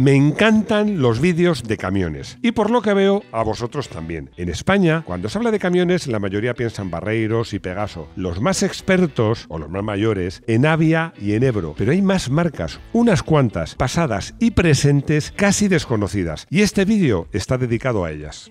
Me encantan los vídeos de camiones y por lo que veo a vosotros también. En España, cuando se habla de camiones, la mayoría piensa en Barreiros y Pegaso. Los más expertos o los más mayores en Avia y en Ebro, pero hay más marcas, unas cuantas, pasadas y presentes casi desconocidas. Y este vídeo está dedicado a ellas.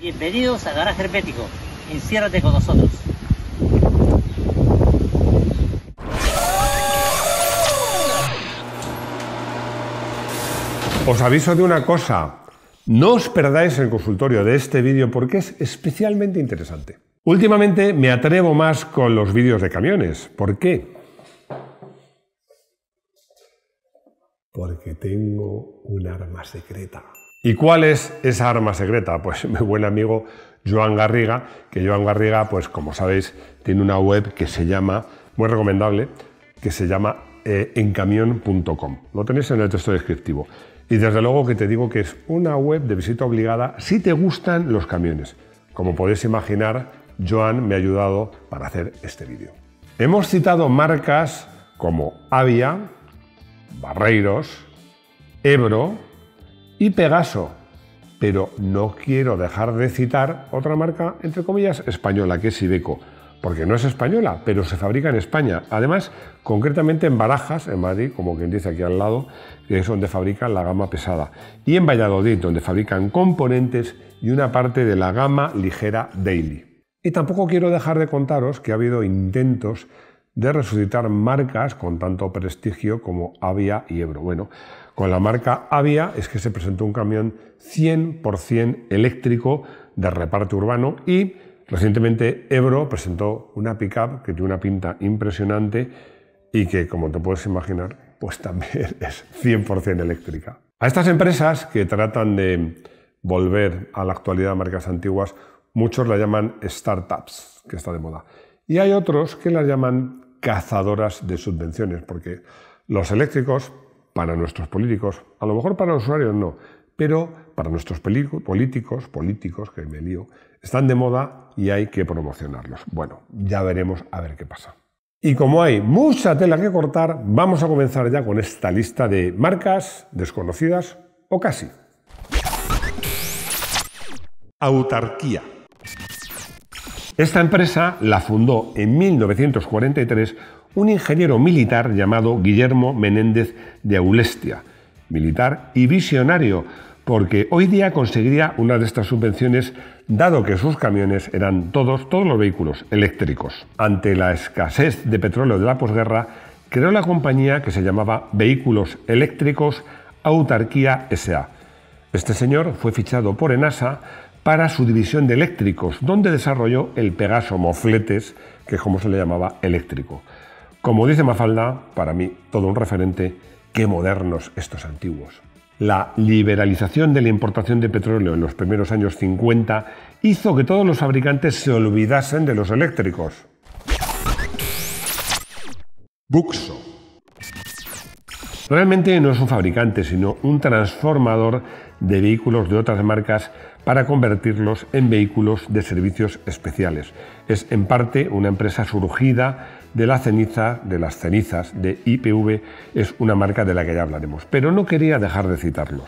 Bienvenidos a Garaje Hermético. Enciérrate con nosotros. Os aviso de una cosa. No os perdáis el consultorio de este vídeo porque es especialmente interesante. Últimamente me atrevo más con los vídeos de camiones. ¿Por qué? Porque tengo un arma secreta. ¿Y cuál es esa arma secreta? Pues mi buen amigo Joan Garriga, que Joan Garriga, pues como sabéis, tiene una web que se llama, muy recomendable, que se llama eh, encamión.com. Lo tenéis en el texto descriptivo. Y desde luego que te digo que es una web de visita obligada si te gustan los camiones. Como podéis imaginar, Joan me ha ayudado para hacer este vídeo. Hemos citado marcas como Avia, Barreiros, Ebro y Pegaso, pero no quiero dejar de citar otra marca, entre comillas, española, que es Ibeco porque no es española, pero se fabrica en España. Además, concretamente en Barajas, en Madrid, como quien dice aquí al lado, que es donde fabrican la gama pesada, y en Valladolid, donde fabrican componentes y una parte de la gama ligera Daily. Y tampoco quiero dejar de contaros que ha habido intentos de resucitar marcas con tanto prestigio como Avia y Ebro. Bueno, con la marca Avia es que se presentó un camión 100% eléctrico de reparto urbano y Recientemente Ebro presentó una pickup que tiene una pinta impresionante y que, como te puedes imaginar, pues también es 100% eléctrica. A estas empresas que tratan de volver a la actualidad marcas antiguas, muchos la llaman startups, que está de moda. Y hay otros que las llaman cazadoras de subvenciones, porque los eléctricos, para nuestros políticos, a lo mejor para los usuarios no, pero para nuestros políticos, políticos que me lío, están de moda y hay que promocionarlos. Bueno, ya veremos a ver qué pasa. Y como hay mucha tela que cortar, vamos a comenzar ya con esta lista de marcas desconocidas o casi. Autarquía. Esta empresa la fundó en 1943 un ingeniero militar llamado Guillermo Menéndez de Aulestia, militar y visionario, porque hoy día conseguiría una de estas subvenciones dado que sus camiones eran todos, todos los vehículos eléctricos. Ante la escasez de petróleo de la posguerra, creó la compañía que se llamaba Vehículos Eléctricos Autarquía SA. Este señor fue fichado por ENASA para su división de eléctricos, donde desarrolló el Pegaso Mofletes, que es como se le llamaba eléctrico. Como dice Mafalda, para mí todo un referente, qué modernos estos antiguos la liberalización de la importación de petróleo en los primeros años 50 hizo que todos los fabricantes se olvidasen de los eléctricos. Buxo. Realmente no es un fabricante, sino un transformador de vehículos de otras marcas para convertirlos en vehículos de servicios especiales. Es en parte una empresa surgida de la ceniza, de las cenizas de IPV es una marca de la que ya hablaremos, pero no quería dejar de citarlos.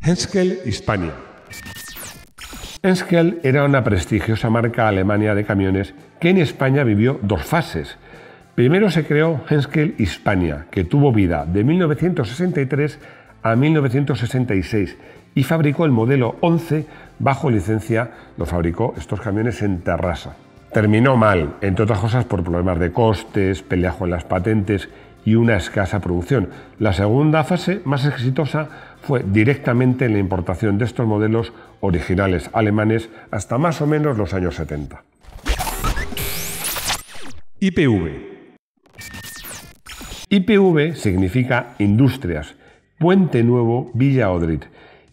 Henskel, Hispania. Henschel era una prestigiosa marca alemana de camiones que en España vivió dos fases. Primero se creó Henskel Hispania, que tuvo vida de 1963 a 1966 y fabricó el modelo 11 bajo licencia, lo fabricó estos camiones en Terrassa terminó mal, entre otras cosas por problemas de costes, peleas en las patentes y una escasa producción. La segunda fase, más exitosa, fue directamente en la importación de estos modelos originales alemanes hasta más o menos los años 70. IPV. IPV significa Industrias, Puente Nuevo, Villa Odrit.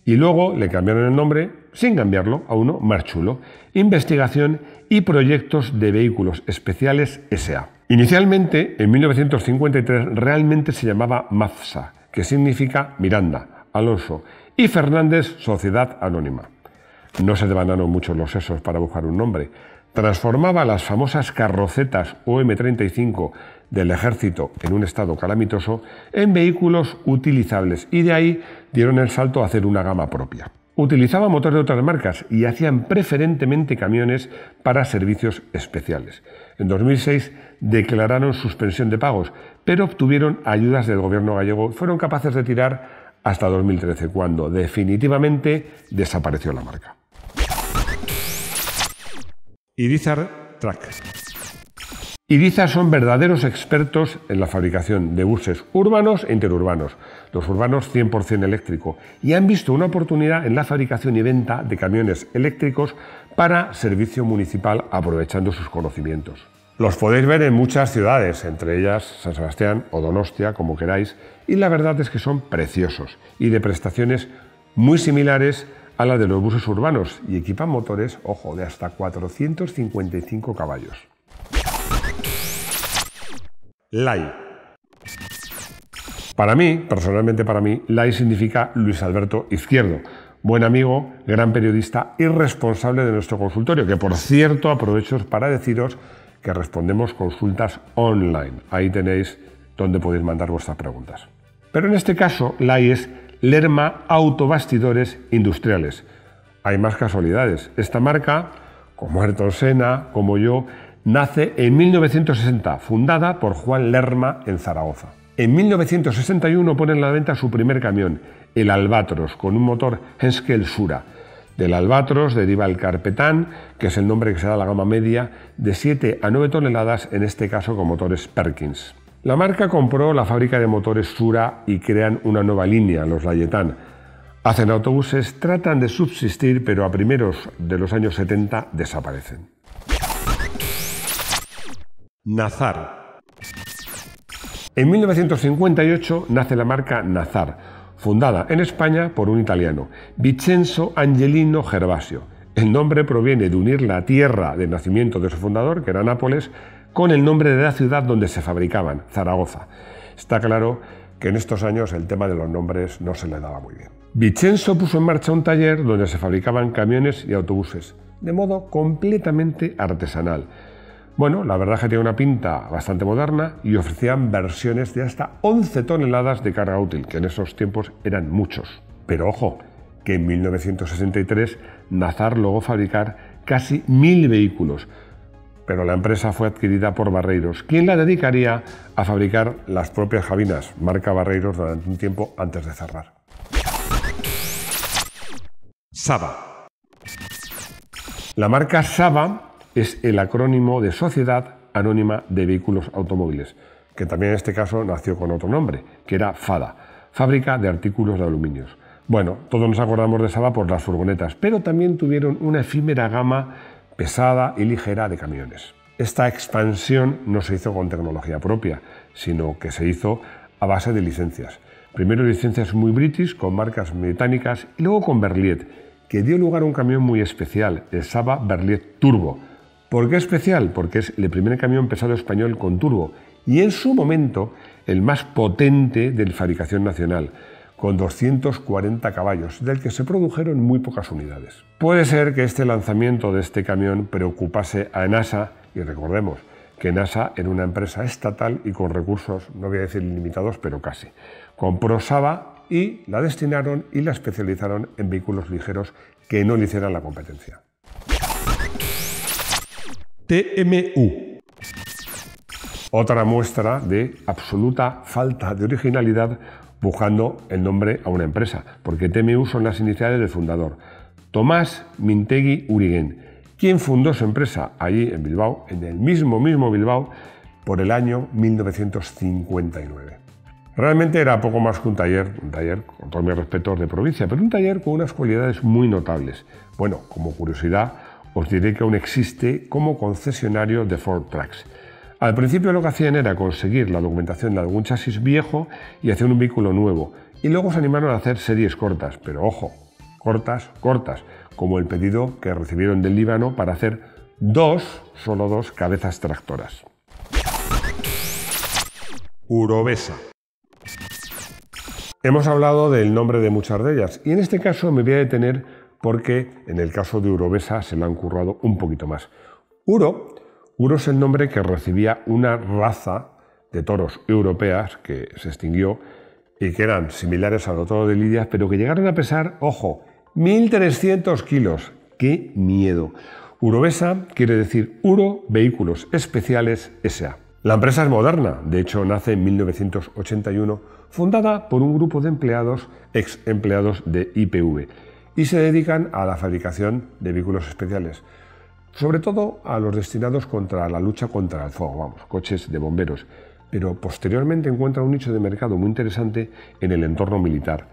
Y luego le cambiaron el nombre sin cambiarlo a uno más chulo, Investigación y Proyectos de Vehículos Especiales SA. Inicialmente, en 1953, realmente se llamaba MAFSA, que significa Miranda, Alonso, y Fernández, Sociedad Anónima. No se debanaron muchos los sesos para buscar un nombre. Transformaba las famosas carrocetas OM-35 del ejército en un estado calamitoso en vehículos utilizables y de ahí dieron el salto a hacer una gama propia utilizaba motores de otras marcas y hacían preferentemente camiones para servicios especiales. En 2006 declararon suspensión de pagos, pero obtuvieron ayudas del gobierno gallego. Fueron capaces de tirar hasta 2013, cuando definitivamente desapareció la marca. Irizar Track. Irizar son verdaderos expertos en la fabricación de buses urbanos e interurbanos los urbanos 100% eléctrico, y han visto una oportunidad en la fabricación y venta de camiones eléctricos para servicio municipal aprovechando sus conocimientos. Los podéis ver en muchas ciudades, entre ellas San Sebastián o Donostia, como queráis, y la verdad es que son preciosos y de prestaciones muy similares a la de los buses urbanos y equipan motores, ojo, de hasta 455 caballos. LAI para mí, personalmente para mí, Lai significa Luis Alberto Izquierdo, buen amigo, gran periodista y responsable de nuestro consultorio, que por cierto aprovecho para deciros que respondemos consultas online. Ahí tenéis donde podéis mandar vuestras preguntas. Pero en este caso, Lai es Lerma Autobastidores Industriales. Hay más casualidades. Esta marca, como Ayrton Senna, como yo, nace en 1960, fundada por Juan Lerma en Zaragoza. En 1961 pone en la venta su primer camión, el Albatros, con un motor Henskel Sura. Del Albatros deriva el Carpetán, que es el nombre que se da a la gama media, de 7 a 9 toneladas, en este caso con motores Perkins. La marca compró la fábrica de motores Sura y crean una nueva línea, los Layetán. Hacen autobuses, tratan de subsistir, pero a primeros de los años 70 desaparecen. Nazar, en 1958 nace la marca Nazar, fundada en España por un italiano, Vicenzo Angelino Gervasio. El nombre proviene de unir la tierra de nacimiento de su fundador, que era Nápoles, con el nombre de la ciudad donde se fabricaban, Zaragoza. Está claro que en estos años el tema de los nombres no se le daba muy bien. Vicenzo puso en marcha un taller donde se fabricaban camiones y autobuses, de modo completamente artesanal. Bueno, la verdad es que tenía una pinta bastante moderna y ofrecían versiones de hasta 11 toneladas de carga útil, que en esos tiempos eran muchos. Pero ojo, que en 1963 Nazar logró fabricar casi mil vehículos, pero la empresa fue adquirida por Barreiros, quien la dedicaría a fabricar las propias cabinas, marca Barreiros, durante un tiempo antes de cerrar. Saba. La marca Saba es el acrónimo de Sociedad Anónima de Vehículos Automóviles, que también en este caso nació con otro nombre, que era FADA, Fábrica de Artículos de Aluminios. Bueno, todos nos acordamos de Saba por las furgonetas, pero también tuvieron una efímera gama pesada y ligera de camiones. Esta expansión no se hizo con tecnología propia, sino que se hizo a base de licencias. Primero licencias muy british con marcas británicas y luego con Berliet, que dio lugar a un camión muy especial, el Saba Berliet Turbo, ¿Por qué especial? Porque es el primer camión pesado español con turbo y en su momento el más potente de fabricación nacional, con 240 caballos, del que se produjeron muy pocas unidades. Puede ser que este lanzamiento de este camión preocupase a NASA, y recordemos que NASA era una empresa estatal y con recursos, no voy a decir limitados, pero casi. Compró Saba y la destinaron y la especializaron en vehículos ligeros que no le hicieran la competencia. TMU. Otra muestra de absoluta falta de originalidad buscando el nombre a una empresa, porque TMU son las iniciales del fundador, Tomás Mintegui Uriguén, quien fundó su empresa allí en Bilbao, en el mismo mismo Bilbao, por el año 1959. Realmente era poco más que un taller, un taller con todos mis respetos de provincia, pero un taller con unas cualidades muy notables. Bueno, como curiosidad, os diré que aún existe como concesionario de Ford Trucks. Al principio lo que hacían era conseguir la documentación de algún chasis viejo y hacer un vehículo nuevo, y luego se animaron a hacer series cortas, pero ojo, cortas, cortas, como el pedido que recibieron del Líbano para hacer dos, solo dos, cabezas tractoras. Urobesa. Hemos hablado del nombre de muchas de ellas, y en este caso me voy a detener porque en el caso de Urobesa se le han currado un poquito más. Uro, Uro es el nombre que recibía una raza de toros europeas que se extinguió y que eran similares a los toros de Lidia, pero que llegaron a pesar, ojo, 1.300 kilos. ¡Qué miedo! Urobesa quiere decir Uro Vehículos Especiales S.A. La empresa es moderna, de hecho nace en 1981, fundada por un grupo de empleados, ex empleados de IPV y se dedican a la fabricación de vehículos especiales, sobre todo a los destinados contra la lucha contra el fuego, vamos, coches de bomberos, pero posteriormente encuentra un nicho de mercado muy interesante en el entorno militar.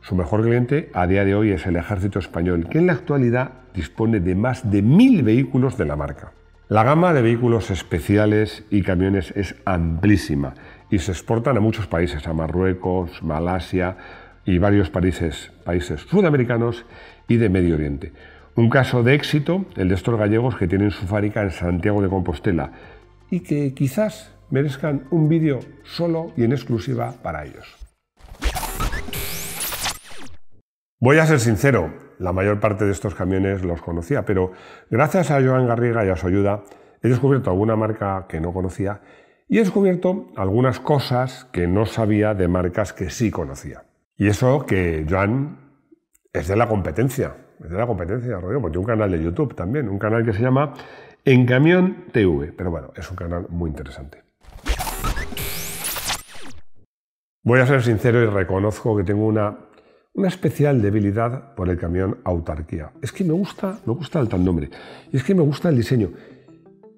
Su mejor cliente a día de hoy es el ejército español, que en la actualidad dispone de más de mil vehículos de la marca. La gama de vehículos especiales y camiones es amplísima y se exportan a muchos países, a Marruecos, Malasia, y varios países, países sudamericanos y de Medio Oriente. Un caso de éxito, el de estos gallegos que tienen su fábrica en Santiago de Compostela y que quizás merezcan un vídeo solo y en exclusiva para ellos. Voy a ser sincero, la mayor parte de estos camiones los conocía, pero gracias a Joan Garriga y a su ayuda he descubierto alguna marca que no conocía y he descubierto algunas cosas que no sabía de marcas que sí conocía. Y eso que Joan es de la competencia, es de la competencia, Rodrigo, porque un canal de YouTube también, un canal que se llama En Camión TV, pero bueno, es un canal muy interesante. Voy a ser sincero y reconozco que tengo una, una especial debilidad por el camión autarquía. Es que me gusta, me gusta el tal nombre, y es que me gusta el diseño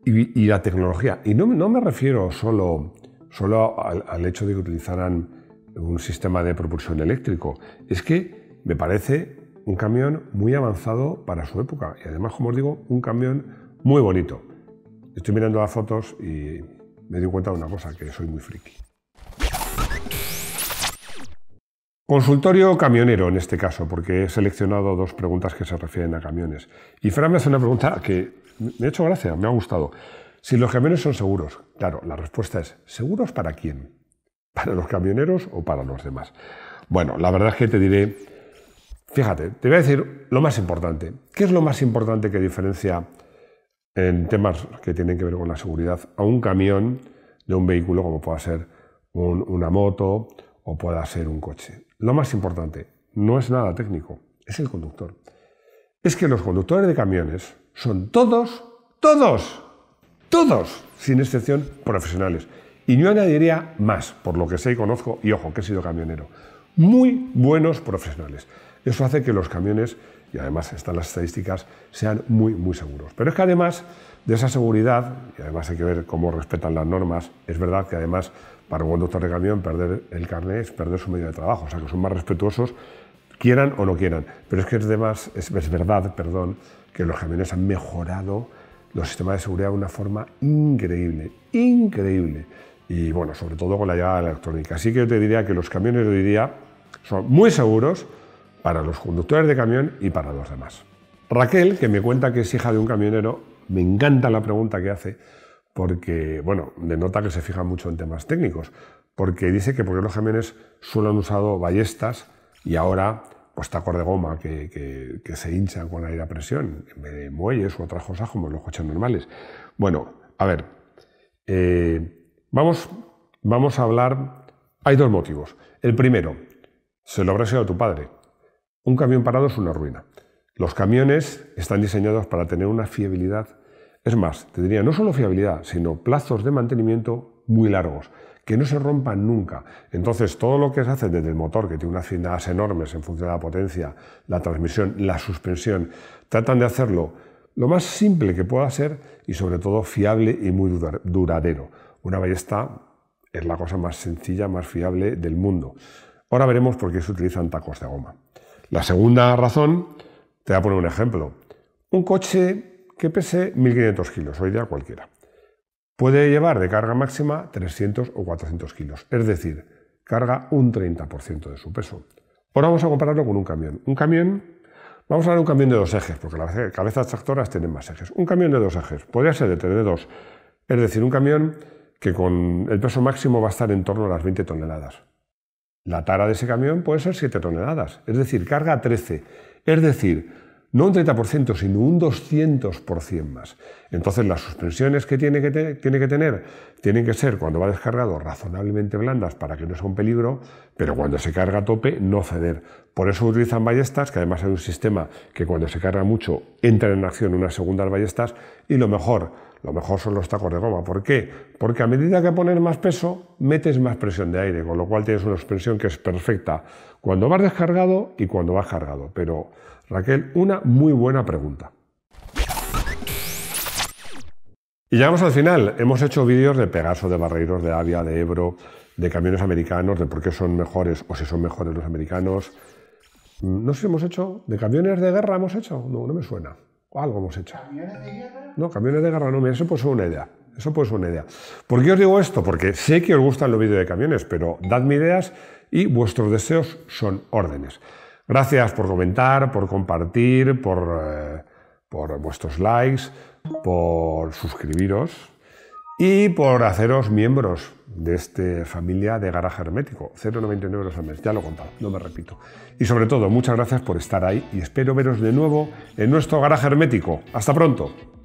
y, la tecnología. Y no, me refiero solo, solo al hecho de que utilizaran un sistema de propulsión eléctrico. Es que me parece un camión muy avanzado para su época y además, como os digo, un camión muy bonito. Estoy mirando las fotos y me di cuenta de una cosa, que soy muy friki. Consultorio camionero en este caso, porque he seleccionado dos preguntas que se refieren a camiones. Y Fran me hace una pregunta que me ha hecho gracia, me ha gustado. Si los camiones son seguros, claro, la respuesta es, ¿seguros para quién? para los camioneros o para los demás. Bueno, la verdad es que te diré, fíjate, te voy a decir lo más importante. ¿Qué es lo más importante que diferencia en temas que tienen que ver con la seguridad a un camión de un vehículo como pueda ser una moto o pueda ser un coche? Lo más importante no es nada técnico, es el conductor. Es que los conductores de camiones son todos, todos, todos, sin excepción, profesionales. Y no añadiría más, por lo que sé y conozco, y ojo, que he sido camionero. Muy buenos profesionales. Eso hace que los camiones, y además están las estadísticas, sean muy, muy seguros. Pero es que además de esa seguridad, y además hay que ver cómo respetan las normas, es verdad que además para un conductor de camión perder el carnet es perder su medio de trabajo, o sea que son más respetuosos, quieran o no quieran. Pero es que es, es, verdad perdón, que los camiones han mejorado los sistemas de seguridad de una forma increíble, increíble y bueno, sobre todo con la llegada electrónica. Así que yo te diría que los camiones hoy día son muy seguros para los conductores de camión y para los demás. Raquel, que me cuenta que es hija de un camionero, me encanta la pregunta que hace porque, bueno, denota que se fija mucho en temas técnicos, porque dice que porque los camiones suelen han usado ballestas y ahora pues tacos de goma que, se hinchan con aire a presión, en vez de muelles u otras cosas como los coches normales. Bueno, a ver, eh, Vamos, vamos a hablar. Hay dos motivos. El primero, se lo habrá a tu padre. Un camión parado es una ruina. Los camiones están diseñados para tener una fiabilidad. Es más, te no solo fiabilidad, sino plazos de mantenimiento muy largos, que no se rompan nunca. Entonces, todo lo que se hace desde el motor, que tiene unas cilindradas enormes en función de la potencia, la transmisión, la suspensión, tratan de hacerlo lo más simple que pueda ser y sobre todo fiable y muy duradero. Una ballesta es la cosa más sencilla, más fiable del mundo. Ahora veremos por qué se utilizan tacos de goma. La segunda razón, te voy a poner un ejemplo. Un coche que pese 1.500 kilos, hoy día cualquiera, puede llevar de carga máxima 300 o 400 kilos, es decir, carga un 30% de su peso. Ahora pues vamos a compararlo con un camión. Un camión, vamos a hablar de un camión de dos ejes, porque las cabezas tractoras tienen más ejes. Un camión de dos ejes, podría ser de de dos, es decir, un camión que con el peso máximo va a estar en torno a las 20 toneladas. La tara de ese camión puede ser 7 toneladas, es decir, carga 13. Es decir, no un 30%, sino un 200% más. Entonces, las suspensiones que tiene que, tiene que, tener tienen que ser, cuando va descargado, razonablemente blandas para que no sea un peligro, pero cuando se carga a tope, no ceder. Por eso utilizan ballestas, que además hay un sistema que cuando se carga mucho entra en acción unas segundas ballestas, y lo mejor, lo mejor son los tacos de goma. ¿Por qué? Porque a medida que pones más peso, metes más presión de aire, con lo cual tienes una suspensión que es perfecta cuando vas descargado y cuando vas cargado. Pero, Raquel, una muy buena pregunta. Y llegamos al final. Hemos hecho vídeos de Pegaso, de Barreiros, de Avia, de Ebro, de camiones americanos, de por qué son mejores o si son mejores los americanos. Mm, no sé si hemos hecho. ¿De camiones de guerra hemos hecho? No, no me suena. Algo hemos hecho. ¿Camiones de guerra? No, camiones de guerra no, eso puede ser una idea. Eso una idea. ¿Por qué os digo esto? Porque sé que os gustan los vídeos de camiones, pero dadme ideas y vuestros deseos son órdenes. Gracias por comentar, por compartir, por, eh, por vuestros likes, por suscribiros y por haceros miembros de esta familia de garaje hermético. 0,99 euros al mes, ya lo he contado, no me repito. Y sobre todo, muchas gracias por estar ahí y espero veros de nuevo en nuestro garaje hermético. Hasta pronto.